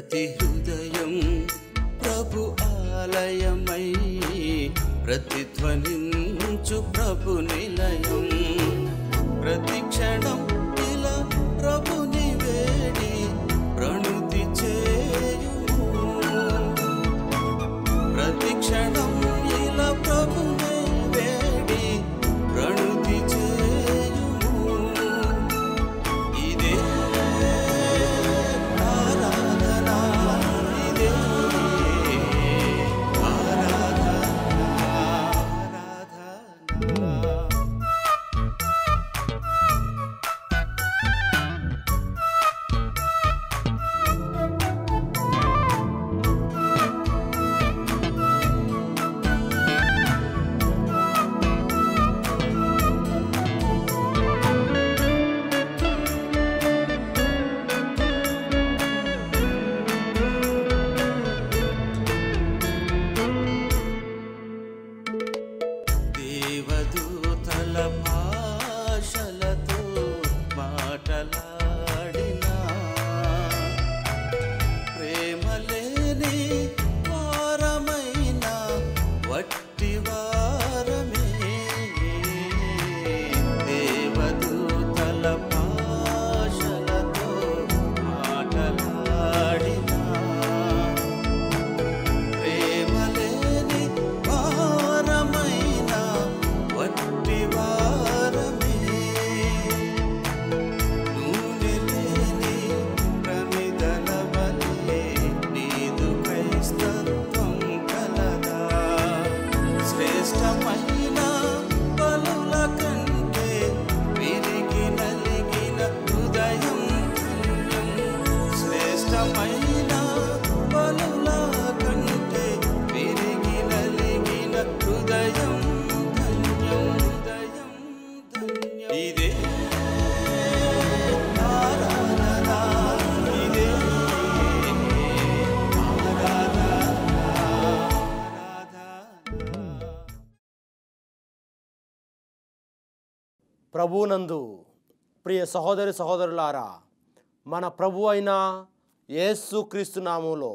ప్రతి హృదయం ప్రభు ఆలయమై ప్రతిధ్వనించు ప్రభు నిలయం ప్రతి క్షణం ప్రభునందు ప్రియ సహోదరి సహోదరులారా మన ప్రభు అయిన క్రీస్తు నామంలో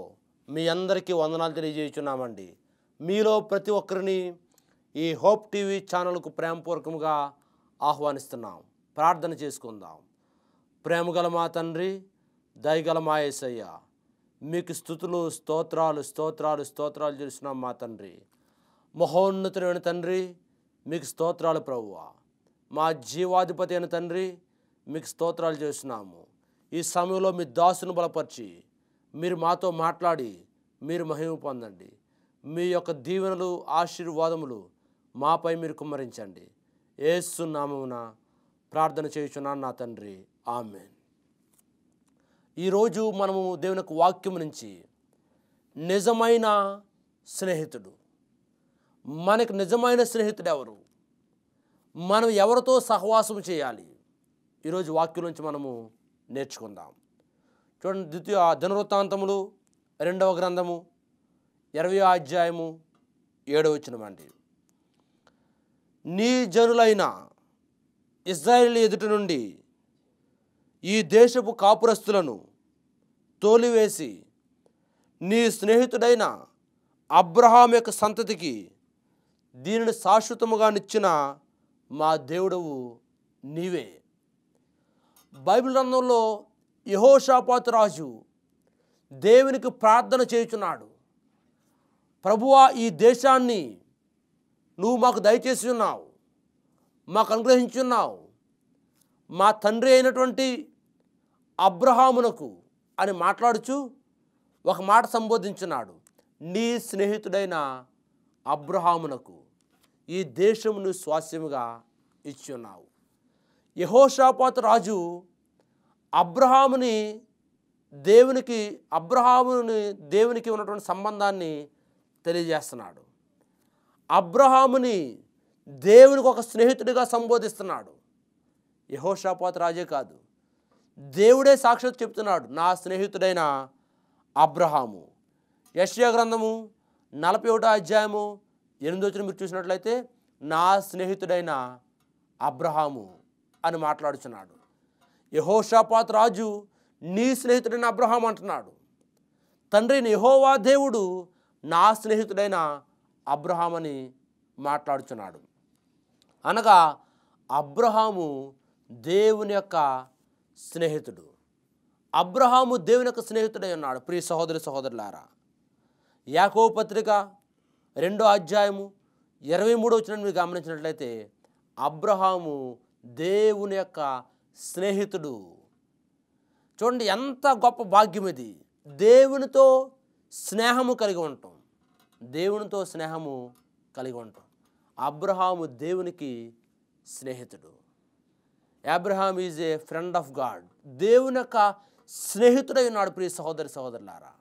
మీ అందరికీ వందనాలు తెలియజేస్తున్నామండి మీలో ప్రతి ఒక్కరిని ఈ హోప్ టీవీ ఛానల్కు ప్రేమపూర్వకంగా ఆహ్వానిస్తున్నాం ప్రార్థన చేసుకుందాం ప్రేమగల మా తండ్రి దయగల మా ఏసయ్య మీకు స్థుతులు స్తోత్రాలు స్తోత్రాలు స్తోత్రాలు చేస్తున్నాం మా తండ్రి మహోన్నతుడైన తండ్రి మీకు స్తోత్రాలు ప్రభువా మా జీవాధిపతి అయిన తండ్రి మీకు స్తోత్రాలు చేస్తున్నాము ఈ సమయంలో మీ దాసును బలపరిచి మీరు మాతో మాట్లాడి మీరు మహిమ పొందండి మీ యొక్క దీవెనలు ఆశీర్వాదములు మాపై మీరు కుమ్మరించండి ఏసునామమున ప్రార్థన చేయుచున్నాను నా తండ్రి ఆమె ఈరోజు మనము దేవునికి వాక్యం నుంచి నిజమైన స్నేహితుడు మనకు నిజమైన స్నేహితుడు ఎవరు మనం ఎవరితో సహవాసం చేయాలి ఈరోజు వాక్యం నుంచి మనము నేర్చుకుందాం చూడండి ద్వితీయ దినవృత్తాంతములు రెండవ గ్రంథము ఇరవై అధ్యాయము ఏడవ వచ్చిన వంటి నీ జనులైన ఇజ్రాయిల్ ఎదుటి నుండి ఈ దేశపు కాపురస్తులను తోలివేసి నీ స్నేహితుడైన అబ్రహాం యొక్క సంతతికి దీనిని శాశ్వతముగా నిచ్చిన మా దేవుడవు నీవే బైబిల్ రంగంలో యహోషాపాతి రాజు దేవునికి ప్రార్థన చేయుచున్నాడు ప్రభువా ఈ దేశాన్ని నువ్వు మాకు దయచేసి ఉన్నావు మాకు అనుగ్రహించున్నావు మా తండ్రి అయినటువంటి అబ్రహామునకు అని మాట్లాడుచు ఒక మాట సంబోధించున్నాడు నీ స్నేహితుడైన అబ్రహామునకు ఈ దేశమును స్వాస్యముగా ఇచ్చున్నావు యహోషాపాత రాజు అబ్రహాముని దేవునికి అబ్రహాముని దేవునికి ఉన్నటువంటి సంబంధాన్ని తెలియజేస్తున్నాడు అబ్రహాముని దేవునికి ఒక స్నేహితుడిగా సంబోధిస్తున్నాడు యహోషాపాత రాజే కాదు దేవుడే సాక్షాత్ చెప్తున్నాడు నా స్నేహితుడైన అబ్రహాము యశ్యా గ్రంథము నలభై ఒకటో అధ్యాయము ఎనిమిది వచ్చిన మీరు చూసినట్లయితే నా స్నేహితుడైన అబ్రహాము అని మాట్లాడుచున్నాడు యహోషాపాత్ రాజు నీ స్నేహితుడైన అబ్రహాం అంటున్నాడు తండ్రి యహోవా దేవుడు నా స్నేహితుడైన అబ్రహాం అని మాట్లాడుచున్నాడు అనగా అబ్రహాము దేవుని యొక్క స్నేహితుడు అబ్రహాము దేవుని యొక్క స్నేహితుడై ఉన్నాడు ప్రియ సహోదరి సహోదరులారా యాకో పత్రిక రెండో అధ్యాయము ఇరవై మూడో వచ్చిన మీరు గమనించినట్లయితే అబ్రహాము దేవుని యొక్క స్నేహితుడు చూడండి ఎంత గొప్ప భాగ్యం ఇది దేవునితో స్నేహము కలిగి ఉంటాం దేవునితో స్నేహము కలిగి ఉంటాం అబ్రహాము దేవునికి స్నేహితుడు Abraham is a friend of God దేవుని యొక్క స్నేహితుడై ఉన్నాడు ప్రియ సహోదరి సహోదరులారా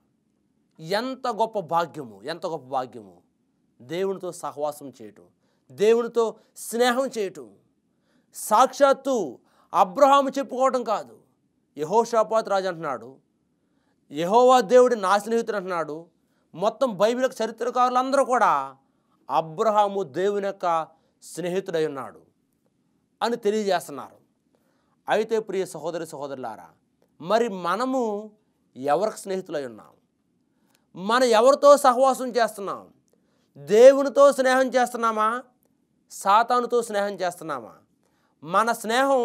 ఎంత గొప్ప భాగ్యము ఎంత గొప్ప భాగ్యము దేవునితో సహవాసం చేయటం దేవునితో స్నేహం చేయటం సాక్షాత్తు అబ్రహాము చెప్పుకోవటం కాదు యహోషాపాత్ రాజు అంటున్నాడు యహోవా దేవుడి నా స్నేహితుడు అంటున్నాడు మొత్తం బైబిల్ చరిత్రకారులందరూ కూడా అబ్రహాము దేవుని యొక్క స్నేహితుడై ఉన్నాడు అని తెలియజేస్తున్నారు అయితే ప్రియ సహోదరి సహోదరులారా మరి మనము ఎవరికి స్నేహితులై ఉన్నాం మన ఎవరితో సహవాసం చేస్తున్నాం దేవునితో స్నేహం చేస్తున్నామా సాతానుతో స్నేహం చేస్తున్నామా మన స్నేహం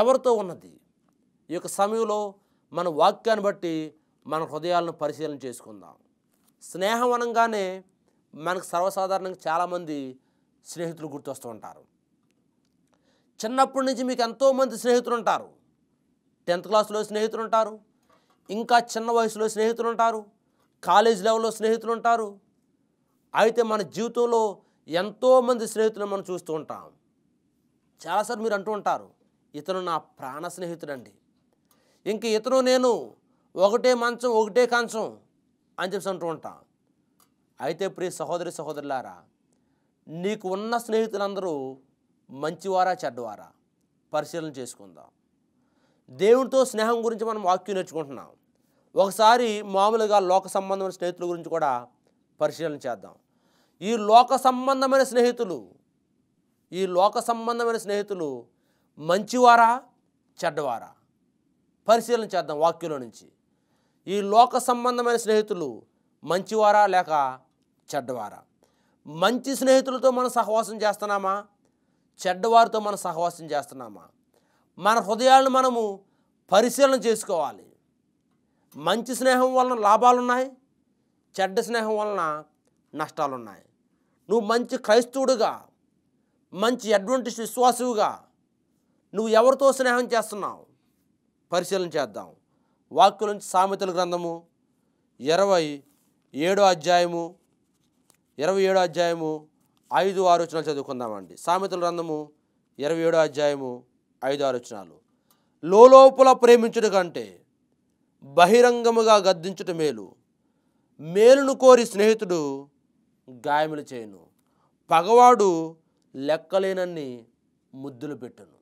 ఎవరితో ఉన్నది ఈ యొక్క సమయంలో మన వాక్యాన్ని బట్టి మన హృదయాలను పరిశీలన చేసుకుందాం స్నేహం అనగానే మనకు సర్వసాధారణంగా చాలామంది స్నేహితులు గుర్తొస్తూ ఉంటారు చిన్నప్పటి నుంచి మీకు ఎంతోమంది స్నేహితులు ఉంటారు టెన్త్ క్లాస్లో స్నేహితులు ఉంటారు ఇంకా చిన్న వయసులో స్నేహితులు ఉంటారు కాలేజ్ లెవెల్లో స్నేహితులు ఉంటారు అయితే మన జీవితంలో ఎంతోమంది స్నేహితులను మనం చూస్తూ ఉంటాం చాలాసార్లు మీరు అంటూ ఉంటారు ఇతను నా ప్రాణ స్నేహితుడండి ఇంక ఇతను నేను ఒకటే మంచం ఒకటే కంచం అని చెప్పి అంటూ ఉంటాం అయితే ప్రియ సహోదరి సహోదరులారా నీకు ఉన్న స్నేహితులందరూ మంచివారా చెడ్డవారా పరిశీలన చేసుకుందాం దేవునితో స్నేహం గురించి మనం వాక్యం నేర్చుకుంటున్నాం ఒకసారి మామూలుగా లోక సంబంధమైన స్నేహితుల గురించి కూడా పరిశీలన చేద్దాం ఈ లోక సంబంధమైన స్నేహితులు ఈ లోక సంబంధమైన స్నేహితులు మంచివారా చెడ్డవారా పరిశీలన చేద్దాం వాక్యంలో నుంచి ఈ లోక సంబంధమైన స్నేహితులు మంచివారా లేక చెడ్డవారా మంచి స్నేహితులతో మనం సహవాసం చేస్తున్నామా చెడ్డవారితో మనం సహవాసం చేస్తున్నామా మన హృదయాలను మనము పరిశీలన చేసుకోవాలి మంచి స్నేహం వలన లాభాలున్నాయి చెడ్డ స్నేహం వలన నష్టాలున్నాయి నువ్వు మంచి క్రైస్తవుడుగా మంచి అడ్వంటేజ్ విశ్వాసువుగా నువ్వు ఎవరితో స్నేహం చేస్తున్నావు పరిశీలన చేద్దాం వాక్యుల నుంచి సామెతల గ్రంథము ఇరవై ఏడో అధ్యాయము ఇరవై ఏడో అధ్యాయము ఐదు ఆలోచనలు చదువుకుందామండి సామెతల గ్రంథము ఇరవై ఏడో అధ్యాయము ఐదు ఆలోచనలు లోపల ప్రేమించుట కంటే బహిరంగముగా గద్దించుట మేలు మేలును కోరి స్నేహితుడు గాయములు చేయను పగవాడు లెక్కలేనన్ని ముద్దులు పెట్టును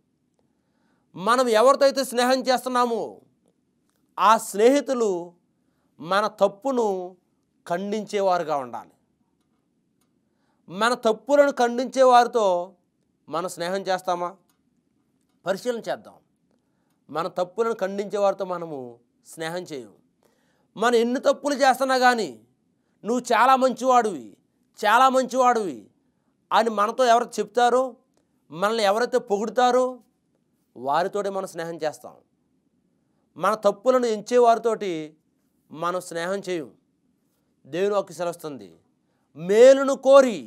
మనం ఎవరితో అయితే స్నేహం చేస్తున్నామో ఆ స్నేహితులు మన తప్పును ఖండించేవారుగా ఉండాలి మన తప్పులను ఖండించే వారితో మనం స్నేహం చేస్తామా పరిశీలన చేద్దాం మన తప్పులను ఖండించే వారితో మనము స్నేహం చేయము మనం ఎన్ని తప్పులు చేస్తున్నా కానీ నువ్వు చాలా మంచివాడివి చాలా మంచివాడివి అని మనతో ఎవరు చెప్తారో మనల్ని ఎవరైతే పొగుడుతారో వారితోటి మనం స్నేహం చేస్తాం మన తప్పులను ఎంచే వారితోటి మనం స్నేహం చేయం దేవుని ఒక సెలవుస్తుంది మేలును కోరి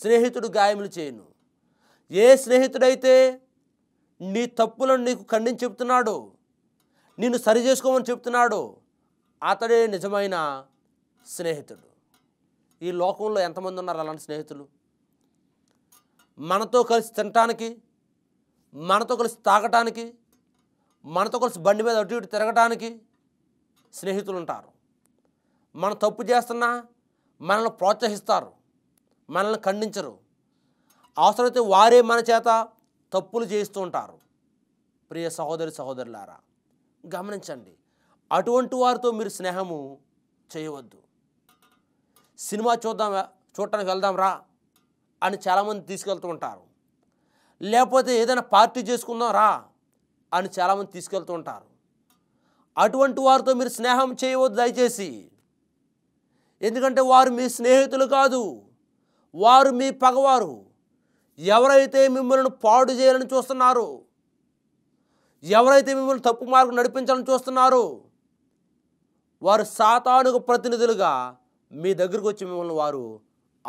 స్నేహితుడు గాయములు చేయను ఏ స్నేహితుడైతే నీ తప్పులను నీకు ఖండించి చెప్తున్నాడు నిన్ను సరి చేసుకోమని చెప్తున్నాడు అతడే నిజమైన స్నేహితుడు ఈ లోకంలో ఎంతమంది ఉన్నారు అలాంటి స్నేహితులు మనతో కలిసి తినటానికి మనతో కలిసి తాగటానికి మనతో కలిసి బండి మీద అటు ఇటు తిరగటానికి స్నేహితులు ఉంటారు మనం తప్పు చేస్తున్నా మనల్ని ప్రోత్సహిస్తారు మనల్ని ఖండించరు అవసరమైతే వారే మన చేత తప్పులు చేయిస్తూ ఉంటారు ప్రియ సహోదరి సహోదరులారా గమనించండి అటువంటి వారితో మీరు స్నేహము చేయవద్దు సినిమా చూద్దాం చూడటానికి వెళ్దాం రా అని చాలామంది తీసుకెళ్తూ ఉంటారు లేకపోతే ఏదైనా పార్టీ చేసుకుందాం రా అని చాలామంది తీసుకెళ్తూ ఉంటారు అటువంటి వారితో మీరు స్నేహం చేయవద్దు దయచేసి ఎందుకంటే వారు మీ స్నేహితులు కాదు వారు మీ పగవారు ఎవరైతే మిమ్మల్ని పాడు చేయాలని చూస్తున్నారు ఎవరైతే మిమ్మల్ని తప్పు మార్గం నడిపించాలని చూస్తున్నారో వారు సాతానుకు ప్రతినిధులుగా మీ దగ్గరకు వచ్చి మిమ్మల్ని వారు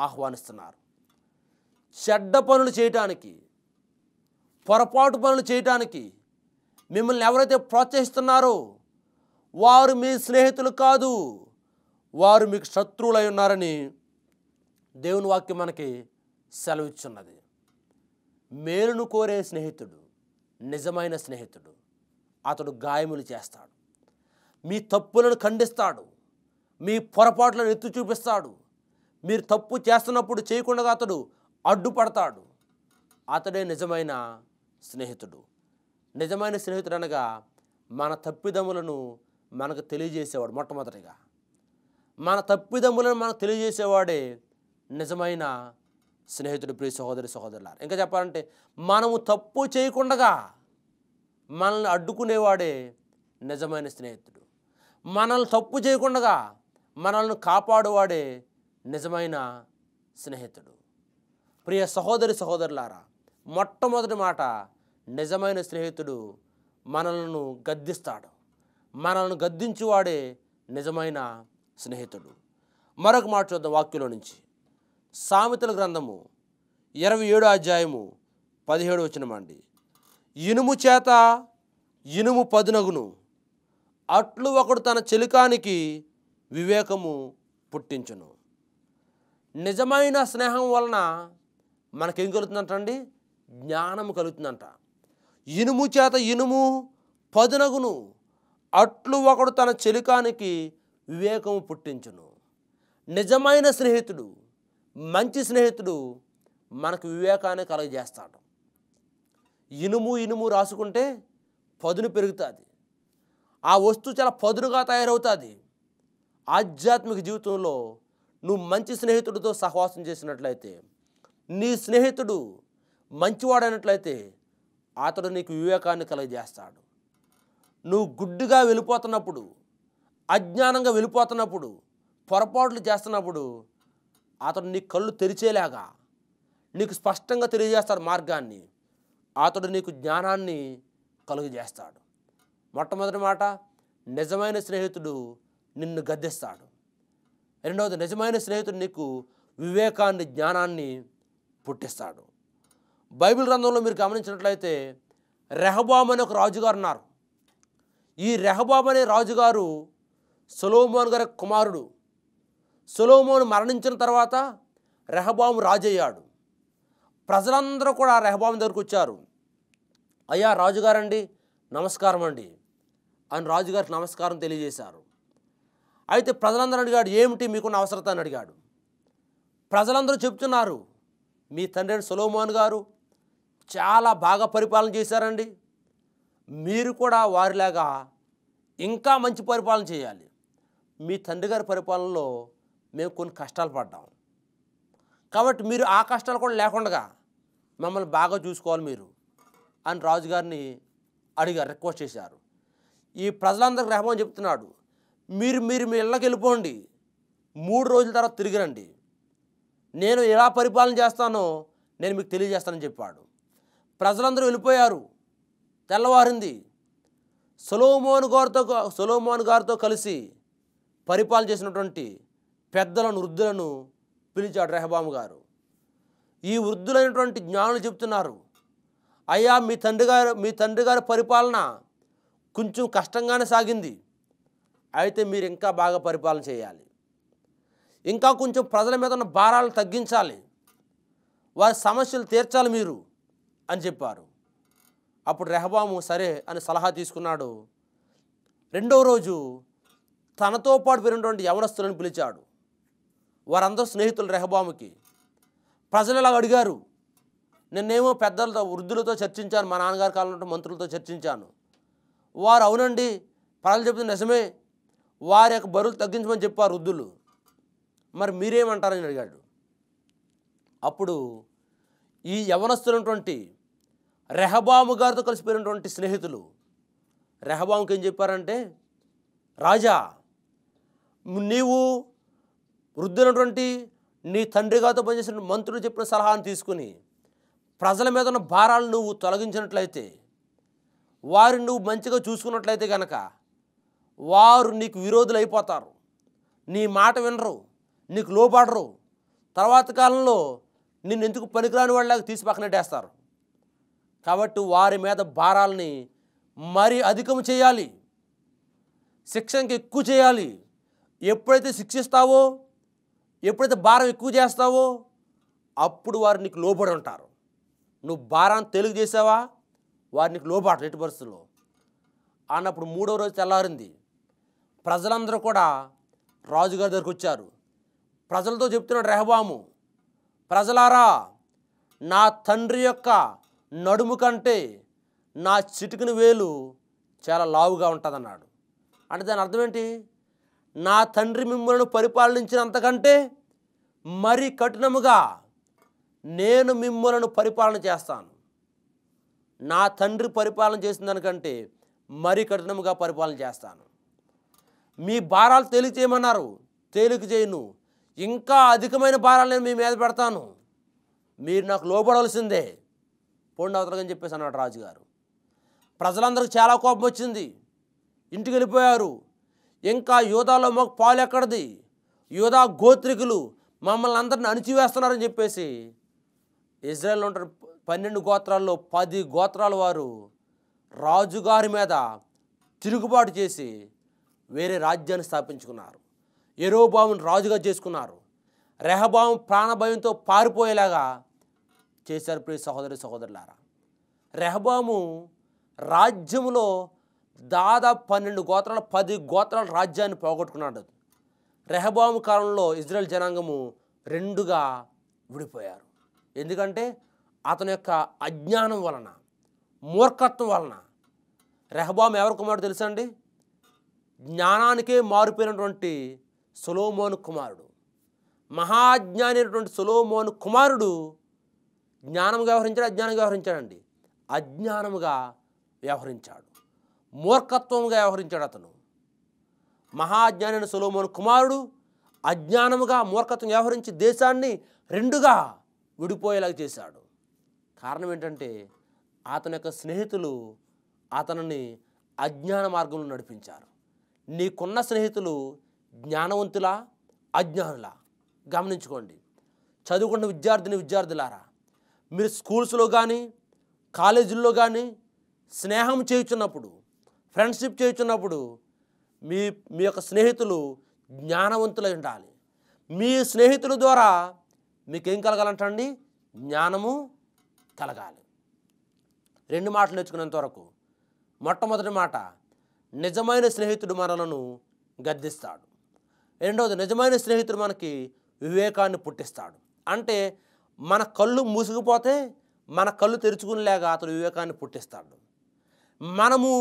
ఆహ్వానిస్తున్నారు చెడ్డ పనులు చేయటానికి పొరపాటు పనులు చేయటానికి మిమ్మల్ని ఎవరైతే ప్రోత్సహిస్తున్నారో వారు మీ స్నేహితులు కాదు వారు మీకు శత్రువులై ఉన్నారని దేవుని వాక్యం మనకి సెలవిచ్చున్నది మేలును కోరే స్నేహితుడు నిజమైన స్నేహితుడు అతడు గాయములు చేస్తాడు మీ తప్పులను ఖండిస్తాడు మీ పొరపాట్లను ఎత్తి చూపిస్తాడు మీరు తప్పు చేస్తున్నప్పుడు చేయకుండా అతడు అడ్డుపడతాడు అతడే నిజమైన స్నేహితుడు నిజమైన స్నేహితుడు అనగా మన తప్పిదములను మనకు తెలియజేసేవాడు మొట్టమొదటిగా మన తప్పిదములను మనకు తెలియజేసేవాడే నిజమైన స్నేహితుడు ప్రియ సహోదరి సహోదరులారు ఇంకా చెప్పాలంటే మనము తప్పు చేయకుండా మనల్ని అడ్డుకునేవాడే నిజమైన స్నేహితుడు మనల్ని తప్పు చేయకుండా మనల్ని కాపాడువాడే నిజమైన స్నేహితుడు ప్రియ సహోదరి సహోదరులారా మొట్టమొదటి మాట నిజమైన స్నేహితుడు మనలను గద్దిస్తాడు మనల్ని గద్దించువాడే నిజమైన స్నేహితుడు మరొక మాట చూద్దాం వాక్యంలో నుంచి సామెతల గ్రంథము ఇరవై ఏడు అధ్యాయము పదిహేడు వచ్చినమండి ఇనుము చేత ఇనుము పదునగును అట్లు ఒకడు తన చెలికానికి వివేకము పుట్టించును నిజమైన స్నేహం వలన మనకేం కలుగుతుందంటండి జ్ఞానం కలుగుతుందంట ఇనుము చేత ఇనుము పదునగును అట్లు ఒకడు తన చెలికానికి వివేకము పుట్టించును నిజమైన స్నేహితుడు మంచి స్నేహితుడు మనకు వివేకాన్ని కలగజేస్తాడు ఇనుము ఇనుము రాసుకుంటే పదును పెరుగుతుంది ఆ వస్తువు చాలా పదునుగా తయారవుతుంది ఆధ్యాత్మిక జీవితంలో నువ్వు మంచి స్నేహితుడితో సహవాసం చేసినట్లయితే నీ స్నేహితుడు మంచివాడైనట్లయితే అతడు నీకు వివేకాన్ని కలగజేస్తాడు నువ్వు గుడ్డుగా వెళ్ళిపోతున్నప్పుడు అజ్ఞానంగా వెళ్ళిపోతున్నప్పుడు పొరపాట్లు చేస్తున్నప్పుడు అతడు నీ కళ్ళు తెరిచేలాగా నీకు స్పష్టంగా తెలియజేస్తాడు మార్గాన్ని అతడు నీకు జ్ఞానాన్ని కలుగజేస్తాడు మొట్టమొదటి మాట నిజమైన స్నేహితుడు నిన్ను గద్దిస్తాడు రెండవది నిజమైన స్నేహితుడు నీకు వివేకాన్ని జ్ఞానాన్ని పుట్టిస్తాడు బైబిల్ గ్రంథంలో మీరు గమనించినట్లయితే రెహబాబు అనే ఒక రాజుగారు ఉన్నారు ఈ రెహబాబ్ అనే రాజుగారు సొలోమోన్ గారి కుమారుడు సొలోమోన్ మరణించిన తర్వాత రెహబాము రాజయ్యాడు ప్రజలందరూ కూడా రెహబాబు దగ్గరకు వచ్చారు అయ్యా రాజుగారండి నమస్కారం అండి అని రాజుగారికి నమస్కారం తెలియజేశారు అయితే ప్రజలందరూ అడిగాడు ఏమిటి మీకున్న అవసరత అని అడిగాడు ప్రజలందరూ చెప్తున్నారు మీ తండ్రి సులోమోహన్ గారు చాలా బాగా పరిపాలన చేశారండి మీరు కూడా వారిలాగా ఇంకా మంచి పరిపాలన చేయాలి మీ తండ్రి గారి పరిపాలనలో మేము కొన్ని కష్టాలు పడ్డాం కాబట్టి మీరు ఆ కష్టాలు కూడా లేకుండా మమ్మల్ని బాగా చూసుకోవాలి మీరు అని రాజుగారిని అడిగారు రిక్వెస్ట్ చేశారు ఈ ప్రజలందరికీ రహమని చెప్తున్నాడు మీరు మీరు మీ ఇళ్ళకి వెళ్ళిపోండి మూడు రోజుల తర్వాత తిరిగి రండి నేను ఎలా పరిపాలన చేస్తానో నేను మీకు తెలియజేస్తానని చెప్పాడు ప్రజలందరూ వెళ్ళిపోయారు తెల్లవారింది సొలోమోహన్ గారితో సొలోమోహన్ గారితో కలిసి పరిపాలన చేసినటువంటి పెద్దలను వృద్ధులను పిలిచాడు రెహబాము గారు ఈ వృద్ధులైనటువంటి జ్ఞానులు చెప్తున్నారు అయ్యా మీ తండ్రి గారు మీ తండ్రి గారి పరిపాలన కొంచెం కష్టంగానే సాగింది అయితే మీరు ఇంకా బాగా పరిపాలన చేయాలి ఇంకా కొంచెం ప్రజల మీద ఉన్న భారాలు తగ్గించాలి వారి సమస్యలు తీర్చాలి మీరు అని చెప్పారు అప్పుడు రెహబాము సరే అని సలహా తీసుకున్నాడు రెండో రోజు తనతో పాటు వినటువంటి యవనస్తులను పిలిచాడు వారందరూ స్నేహితులు రెహబాముకి ప్రజలు ఇలా అడిగారు నిన్నేమో పెద్దలతో వృద్ధులతో చర్చించాను మా నాన్నగారి కాలంలో మంత్రులతో చర్చించాను వారు అవునండి ప్రజలు చెప్పింది నిజమే వారి యొక్క బరువులు తగ్గించమని చెప్పారు వృద్ధులు మరి మీరేమంటారని అడిగాడు అప్పుడు ఈ యవనస్తులైనటువంటి రెహబాము గారితో కలిసిపోయినటువంటి స్నేహితులు రెహబాముకి ఏం చెప్పారంటే రాజా నీవు వృద్ధులైనటువంటి నీ తండ్రి గారితో పనిచేసిన మంత్రులు చెప్పిన సలహాను తీసుకుని ప్రజల మీద ఉన్న భారాలు నువ్వు తొలగించినట్లయితే వారిని నువ్వు మంచిగా చూసుకున్నట్లయితే కనుక వారు నీకు విరోధులైపోతారు నీ మాట వినరు నీకు లోపడరు తర్వాత కాలంలో నిన్ను ఎందుకు పనికిరాని వాళ్ళకి తీసి పక్కనట్టేస్తారు కాబట్టి వారి మీద భారాలని మరీ అధికం చేయాలి శిక్షణకి ఎక్కువ చేయాలి ఎప్పుడైతే శిక్షిస్తావో ఎప్పుడైతే భారం ఎక్కువ చేస్తావో అప్పుడు వారు నీకు లోబడి ఉంటారు నువ్వు భారాన్ని తెలుగు చేసావా వారు నీకు లోబడరు ఎటు పరిస్థితుల్లో అన్నప్పుడు మూడో రోజు తెల్లారింది ప్రజలందరూ కూడా రాజుగారి దగ్గరకు వచ్చారు ప్రజలతో చెప్తున్నాడు రెహబాము ప్రజలారా నా తండ్రి యొక్క నడుము కంటే నా చిటికిన వేలు చాలా లావుగా ఉంటుందన్నాడు అంటే దాని అర్థం ఏంటి నా తండ్రి మిమ్మల్ని పరిపాలించినంతకంటే మరి కఠినముగా నేను మిమ్మల్ని పరిపాలన చేస్తాను నా తండ్రి పరిపాలన చేసిన దానికంటే మరి కఠినముగా పరిపాలన చేస్తాను మీ భారాలు తేలిక చేయమన్నారు తేలిక చేయను ఇంకా అధికమైన భారాలు నేను మీ మీద పెడతాను మీరు నాకు లోపడవలసిందే పొండి అవతలకని చెప్పేసి అన్నాడు రాజుగారు ప్రజలందరికీ చాలా కోపం వచ్చింది ఇంటికి వెళ్ళిపోయారు ఇంకా యోధాలో మాకు పాలు ఎక్కడిది యోధా గోత్రికులు మమ్మల్ని అందరిని అణిచివేస్తున్నారని చెప్పేసి ఇజ్రాయెల్ ఉంటున్న పన్నెండు గోత్రాల్లో పది గోత్రాల వారు రాజుగారి మీద తిరుగుబాటు చేసి వేరే రాజ్యాన్ని స్థాపించుకున్నారు ఎరోబామును రాజుగా చేసుకున్నారు రెహబాము ప్రాణభయంతో పారిపోయేలాగా చేశారు ప్రియ సహోదరి సహోదరులారా రెహబాము రాజ్యంలో దాదాపు పన్నెండు గోత్రాల పది గోత్రాల రాజ్యాన్ని పోగొట్టుకున్నాడు రెహబాము కాలంలో ఇజ్రాయెల్ జనాంగము రెండుగా విడిపోయారు ఎందుకంటే అతని యొక్క అజ్ఞానం వలన మూర్ఖత్వం వలన రెహబాము ఎవరికి కుమారుడు తెలుసా అండి జ్ఞానానికే మారిపోయినటువంటి సొలోమోను కుమారుడు మహాజ్ఞానైనటువంటి అయినటువంటి సొలోమోను కుమారుడు జ్ఞానం వ్యవహరించాడు అజ్ఞానం వ్యవహరించాడండి అజ్ఞానముగా వ్యవహరించాడు మూర్ఖత్వంగా వ్యవహరించాడు అతను మహాజ్ఞానైన సొలోమోను కుమారుడు అజ్ఞానముగా మూర్ఖత్వం వ్యవహరించి దేశాన్ని రెండుగా విడిపోయేలాగా చేశాడు కారణం ఏంటంటే అతని యొక్క స్నేహితులు అతనిని అజ్ఞాన మార్గంలో నడిపించారు నీకున్న స్నేహితులు జ్ఞానవంతులా అజ్ఞానులా గమనించుకోండి చదువుకున్న విద్యార్థిని విద్యార్థులారా మీరు స్కూల్స్లో కానీ కాలేజీల్లో కానీ స్నేహం చేయుచున్నప్పుడు ఫ్రెండ్షిప్ చేయుచున్నప్పుడు మీ మీ యొక్క స్నేహితులు జ్ఞానవంతులై ఉండాలి మీ స్నేహితుల ద్వారా మీకేం కలగాలంటండి జ్ఞానము కలగాలి రెండు మాటలు నేర్చుకునేంతవరకు వరకు మొట్టమొదటి మాట నిజమైన స్నేహితుడు మనలను గద్దిస్తాడు రెండవది నిజమైన స్నేహితుడు మనకి వివేకాన్ని పుట్టిస్తాడు అంటే మన కళ్ళు మూసుకుపోతే మన కళ్ళు తెరుచుకునేలాగా అతను వివేకాన్ని పుట్టిస్తాడు మనము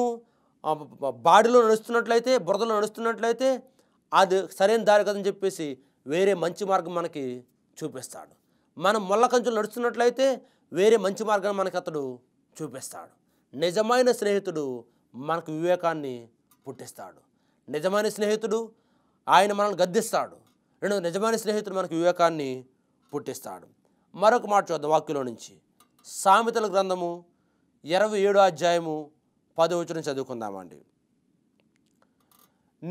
బాడీలో నడుస్తున్నట్లయితే బురదలో నడుస్తున్నట్లయితే అది సరైన దారి కదని చెప్పేసి వేరే మంచి మార్గం మనకి చూపిస్తాడు మనం మొల్ల కంచులు నడుస్తున్నట్లయితే వేరే మంచి మార్గాన్ని మనకి అతడు చూపిస్తాడు నిజమైన స్నేహితుడు మనకు వివేకాన్ని పుట్టిస్తాడు నిజమైన స్నేహితుడు ఆయన మనల్ని గద్దిస్తాడు రెండు నిజమైన స్నేహితుడు మనకు వివేకాన్ని పుట్టిస్తాడు మరొక మాట చూద్దాం వాక్యలో నుంచి సామెతల గ్రంథము ఇరవై ఏడు అధ్యాయము పదవచనం చదువుకుందామండి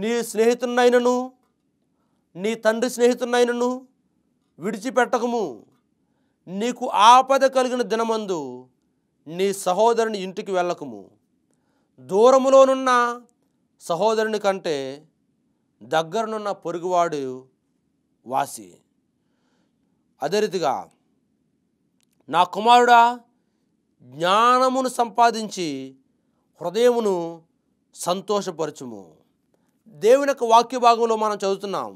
నీ స్నేహితున్నైనను నీ తండ్రి స్నేహితున్నైనను విడిచిపెట్టకము నీకు ఆపద కలిగిన దినమందు నీ సహోదరుని ఇంటికి వెళ్ళకము దూరములోనున్న సహోదరుని కంటే దగ్గరనున్న పొరుగువాడు వాసి అదే రీతిగా నా కుమారుడా జ్ఞానమును సంపాదించి హృదయమును సంతోషపరచుము దేవుని యొక్క వాక్య భాగంలో మనం చదువుతున్నాం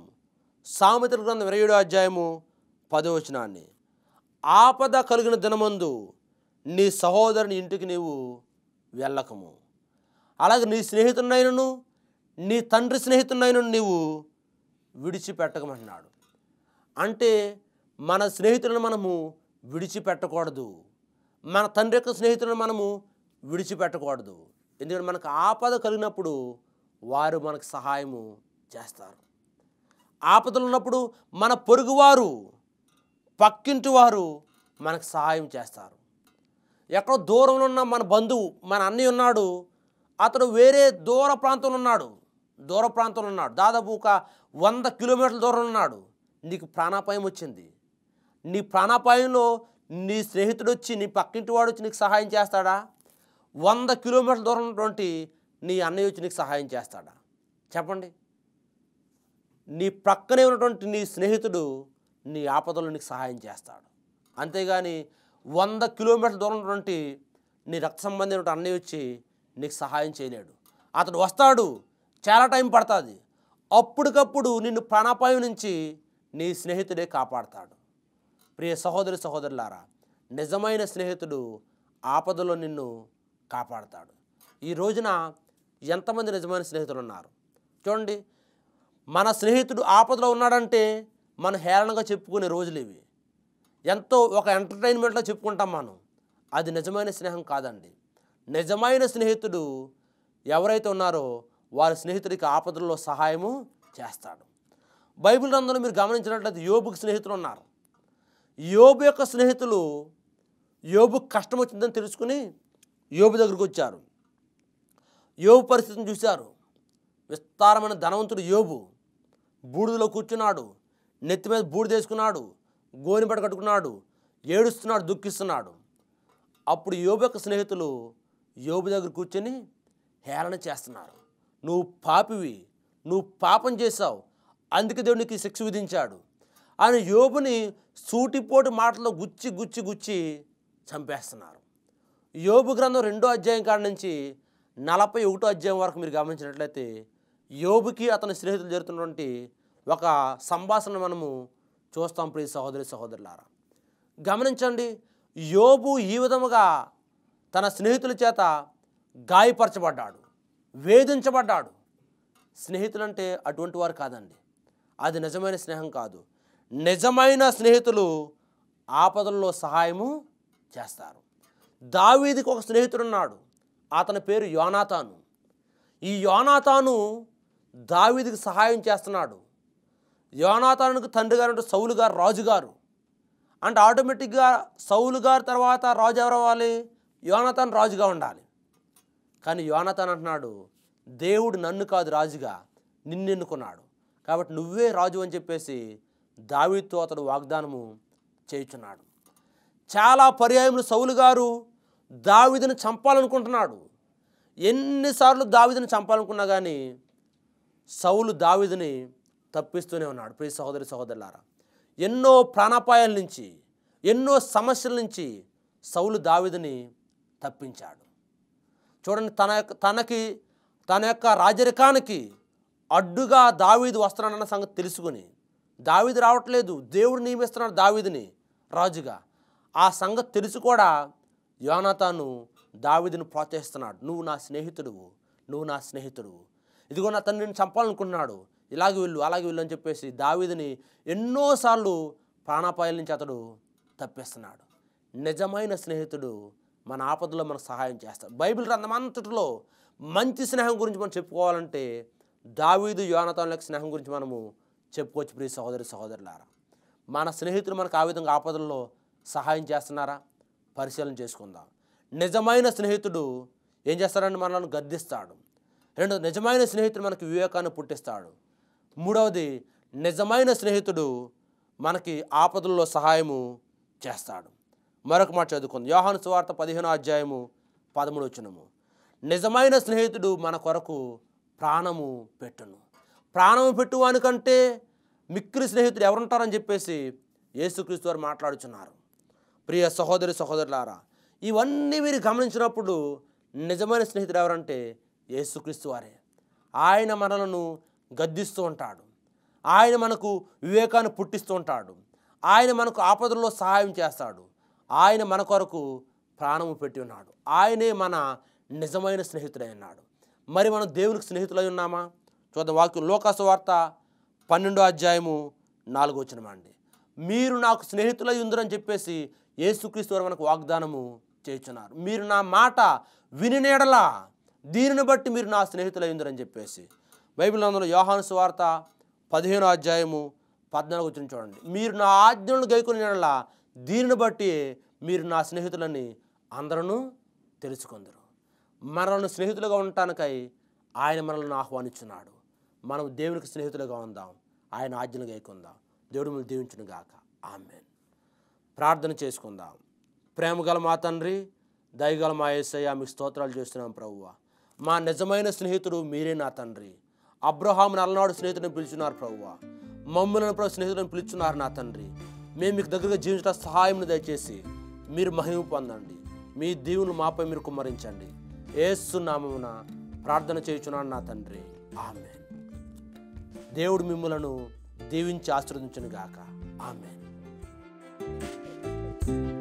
సామెతల గ్రంథం ఇరవై ఏడో అధ్యాయము పదవచనాన్ని ఆపద కలిగిన దినమందు నీ సహోదరుని ఇంటికి నీవు వెళ్ళకము అలాగే నీ స్నేహితుడినైనను నీ తండ్రి స్నేహితునైనను నీవు విడిచిపెట్టకమంటున్నాడు అంటే మన స్నేహితులను మనము విడిచిపెట్టకూడదు మన తండ్రి యొక్క స్నేహితులను మనము విడిచిపెట్టకూడదు ఎందుకంటే మనకు ఆపద కలిగినప్పుడు వారు మనకు సహాయము చేస్తారు ఆపదలు ఉన్నప్పుడు మన పొరుగువారు పక్కింటి వారు మనకు సహాయం చేస్తారు ఎక్కడో దూరంలో ఉన్న మన బంధువు మన అన్నయ్య ఉన్నాడు అతడు వేరే దూర ప్రాంతంలో ఉన్నాడు దూర ప్రాంతంలో ఉన్నాడు దాదాపు ఒక వంద కిలోమీటర్ల దూరంలో ఉన్నాడు నీకు ప్రాణాపాయం వచ్చింది నీ ప్రాణాపాయంలో నీ స్నేహితుడు వచ్చి నీ పక్కింటి వాడు వచ్చి నీకు సహాయం చేస్తాడా వంద కిలోమీటర్ల దూరం ఉన్నటువంటి నీ అన్నయ్య వచ్చి నీకు సహాయం చేస్తాడా చెప్పండి నీ ప్రక్కనే ఉన్నటువంటి నీ స్నేహితుడు నీ ఆపదలో నీకు సహాయం చేస్తాడు అంతేగాని వంద కిలోమీటర్ల దూరం ఉన్నటువంటి నీ రక్త సంబంధించిన అన్నయ్య వచ్చి నీకు సహాయం చేయలేడు అతడు వస్తాడు చాలా టైం పడుతుంది అప్పటికప్పుడు నిన్ను ప్రాణాపాయం నుంచి నీ స్నేహితుడే కాపాడతాడు ప్రియ సహోదరి సహోదరులారా నిజమైన స్నేహితుడు ఆపదలో నిన్ను కాపాడతాడు ఈ రోజున ఎంతమంది నిజమైన స్నేహితులు ఉన్నారు చూడండి మన స్నేహితుడు ఆపదలో ఉన్నాడంటే మనం హేళనగా చెప్పుకునే రోజులు ఇవి ఎంతో ఒక ఎంటర్టైన్మెంట్లో చెప్పుకుంటాం మనం అది నిజమైన స్నేహం కాదండి నిజమైన స్నేహితుడు ఎవరైతే ఉన్నారో వారి స్నేహితుడికి ఆపదల్లో సహాయము చేస్తాడు బైబిల్ గ్రంథంలో మీరు గమనించినట్లయితే యోబుకి స్నేహితులు ఉన్నారు యోబు యొక్క స్నేహితులు యోబు కష్టం వచ్చిందని తెలుసుకుని యోబు దగ్గరికి వచ్చారు యోబు పరిస్థితిని చూశారు విస్తారమైన ధనవంతుడు యోబు బూడిదలో కూర్చున్నాడు నెత్తి మీద బూడిద వేసుకున్నాడు గోని కట్టుకున్నాడు ఏడుస్తున్నాడు దుఃఖిస్తున్నాడు అప్పుడు యోబు యొక్క స్నేహితులు యోబు దగ్గర కూర్చొని హేళన చేస్తున్నారు నువ్వు పాపివి నువ్వు పాపం చేశావు అందుకే దేవునికి శిక్ష విధించాడు ఆయన యోబుని సూటిపోటి మాటలో గుచ్చి గుచ్చి గుచ్చి చంపేస్తున్నారు యోబు గ్రంథం రెండో అధ్యాయం కాడ నుంచి నలభై ఒకటో అధ్యాయం వరకు మీరు గమనించినట్లయితే యోబుకి అతని స్నేహితులు జరుగుతున్నటువంటి ఒక సంభాషణ మనము చూస్తాం ప్రియ సహోదరి సహోదరులారా గమనించండి యోబు ఈ విధముగా తన స్నేహితుల చేత గాయపరచబడ్డాడు వేధించబడ్డాడు స్నేహితులంటే అటువంటి వారు కాదండి అది నిజమైన స్నేహం కాదు నిజమైన స్నేహితులు ఆపదల్లో సహాయము చేస్తారు దావీదికి ఒక స్నేహితుడున్నాడు అతని పేరు యోనాతాను ఈ యోనాతాను దావీదికి సహాయం చేస్తున్నాడు యోనాతానుకు తండ్రి గారు అంటే సౌలు గారు రాజుగారు అంటే ఆటోమేటిక్గా సౌలు గారు తర్వాత రాజు అవ్వాలి యోనతన్ రాజుగా ఉండాలి కానీ యోనతన్ అంటున్నాడు దేవుడు నన్ను కాదు రాజుగా నిన్నెన్నుకున్నాడు కాబట్టి నువ్వే రాజు అని చెప్పేసి దావితో అతడు వాగ్దానము చేయుచున్నాడు చాలా పర్యాయములు సౌలు గారు దావిదను చంపాలనుకుంటున్నాడు ఎన్నిసార్లు దావిదను చంపాలనుకున్నా కానీ సౌలు దావిదని తప్పిస్తూనే ఉన్నాడు ప్రతి సహోదరి సహోదరులారా ఎన్నో ప్రాణాపాయాల నుంచి ఎన్నో సమస్యల నుంచి సౌలు దావిదని తప్పించాడు చూడండి తన తనకి తన యొక్క రాజరికానికి అడ్డుగా దావీదు వస్తున్నాడన్న సంగతి తెలుసుకుని దావీది రావట్లేదు దేవుడు నియమిస్తున్నాడు దావీదిని రాజుగా ఆ సంగతి తెలుసు కూడా యోనతాను దావీదిని ప్రోత్సహిస్తున్నాడు నువ్వు నా స్నేహితుడువు నువ్వు నా స్నేహితుడువు ఇదిగో నా తండ్రిని చంపాలనుకున్నాడు ఇలాగే వెళ్ళు అలాగే వెళ్ళు అని చెప్పేసి దావీదిని ఎన్నోసార్లు ప్రాణాపాయాల నుంచి అతడు తప్పిస్తున్నాడు నిజమైన స్నేహితుడు మన ఆపదలో మనకు సహాయం చేస్తాడు బైబిల్ రంధమంతటిలో అంతటిలో మంచి స్నేహం గురించి మనం చెప్పుకోవాలంటే దావీదు యోనతాన్లకు స్నేహం గురించి మనము చెప్పుకోవచ్చు ప్రియ సహోదరి సహోదరులారా మన స్నేహితులు మనకు ఆ విధంగా ఆపదల్లో సహాయం చేస్తున్నారా పరిశీలన చేసుకుందాం నిజమైన స్నేహితుడు ఏం చేస్తాడంటే మనల్ని గద్దిస్తాడు రెండు నిజమైన స్నేహితుడు మనకి వివేకాన్ని పుట్టిస్తాడు మూడవది నిజమైన స్నేహితుడు మనకి ఆపదల్లో సహాయము చేస్తాడు మరొక మాట చదువుకుంది యోహాను సువార్త పదిహేనో అధ్యాయము పదమూడు వచ్చినము నిజమైన స్నేహితుడు మన కొరకు ప్రాణము పెట్టును ప్రాణము పెట్టువానికంటే మిక్కిలి స్నేహితుడు ఎవరుంటారని చెప్పేసి యేసుక్రీస్తు వారు మాట్లాడుచున్నారు ప్రియ సహోదరి సహోదరులారా ఇవన్నీ మీరు గమనించినప్పుడు నిజమైన స్నేహితుడు ఎవరంటే యేసుక్రీస్తు వారే ఆయన మనలను గద్దిస్తూ ఉంటాడు ఆయన మనకు వివేకాన్ని పుట్టిస్తూ ఉంటాడు ఆయన మనకు ఆపదల్లో సహాయం చేస్తాడు ఆయన మన కొరకు ప్రాణము పెట్టి ఉన్నాడు ఆయనే మన నిజమైన స్నేహితుడై ఉన్నాడు మరి మనం దేవునికి స్నేహితులై ఉన్నామా చూద్దాం వాక్యం లోకాసు వార్త పన్నెండో అధ్యాయము నాలుగో వచ్చినమండి మీరు నాకు స్నేహితులై ఉందరని చెప్పేసి యేసుక్రీస్తు వారు మనకు వాగ్దానము చేస్తున్నారు మీరు నా మాట వినినేడలా దీనిని బట్టి మీరు నా స్నేహితులై ఉందరని చెప్పేసి బైబిల్ అందులో యోహాను సువార్త పదిహేనో అధ్యాయము పద్నాలుగు వచ్చిన చూడండి మీరు నా ఆజ్ఞలను గైకొని దీనిని బట్టి మీరు నా స్నేహితులని అందరూ తెలుసుకుందరు మనల్ని స్నేహితులుగా ఉండటానికై ఆయన మనల్ని ఆహ్వానించున్నాడు మనం దేవునికి స్నేహితులుగా ఉందాం ఆయన ఆజ్ఞలు గైకుందాం దేవుడు మిమ్మల్ని దీవించును గాక ఆమెన్ ప్రార్థన చేసుకుందాం ప్రేమగల మా తండ్రి దయగల మా ఏసయ్య మీకు స్తోత్రాలు చేస్తున్నాం ప్రభువ మా నిజమైన స్నేహితుడు మీరే నా తండ్రి అబ్రహాం నలనాడు స్నేహితుడిని పిలుచున్నారు ప్రభువ మమ్మల్ని ప్రభు స్నేహితులను పిలుచున్నారు నా తండ్రి మేము మీకు దగ్గరగా జీవించడం సహాయం దయచేసి మీరు మహిమ పొందండి మీ దీవును మాపై మీరు కుమ్మరించండి ఏసునామమున ప్రార్థన చేయుచున్నాను నా తండ్రి ఆమె దేవుడు మిమ్మలను దీవించి ఆశీర్వదించను గాక ఆమె thank you